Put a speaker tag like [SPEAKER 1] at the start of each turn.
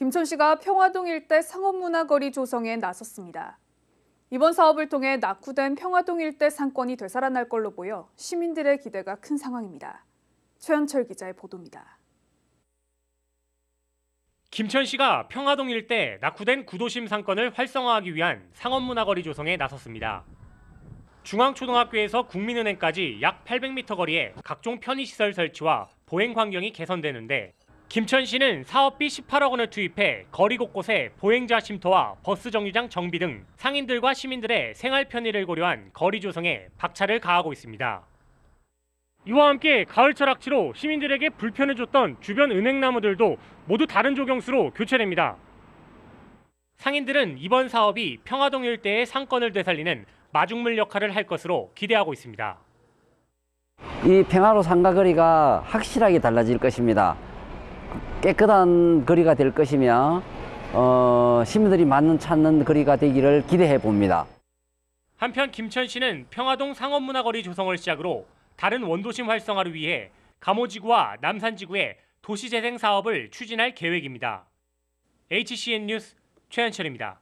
[SPEAKER 1] 김천 시가 평화동 일대 상업문화거리 조성에 나섰습니다. 이번 사업을 통해 낙후된 평화동 일대 상권이 되살아날 걸로 보여 시민들의 기대가 큰 상황입니다. 최현철 기자의 보도입니다.
[SPEAKER 2] 김천 시가 평화동 일대 낙후된 구도심 상권을 활성화하기 위한 상업문화거리 조성에 나섰습니다. 중앙초등학교에서 국민은행까지 약 800m 거리에 각종 편의시설 설치와 보행 환경이 개선되는데 김천 시는 사업비 18억 원을 투입해 거리 곳곳에 보행자 쉼터와 버스 정류장 정비 등 상인들과 시민들의 생활 편의를 고려한 거리 조성에 박차를 가하고 있습니다. 이와 함께 가을철 악취로 시민들에게 불편을 줬던 주변 은행나무들도 모두 다른 조경수로 교체됩니다. 상인들은 이번 사업이 평화동 일대의 상권을 되살리는 마중물 역할을 할 것으로 기대하고 있습니다.
[SPEAKER 3] 이 평화로 상가거리가 확실하게 달라질 것입니다. 깨끗한 거리가 될 것이며 어, 시민들이 많은 찾는 거리가 되기를 기대해 봅니다.
[SPEAKER 2] 한편 김천 씨는 평화동 상업문화거리 조성을 시작으로 다른 원도심 활성화를 위해 감호지구와 남산지구의 도시재생 사업을 추진할 계획입니다. HCN 뉴스 최현철입니다.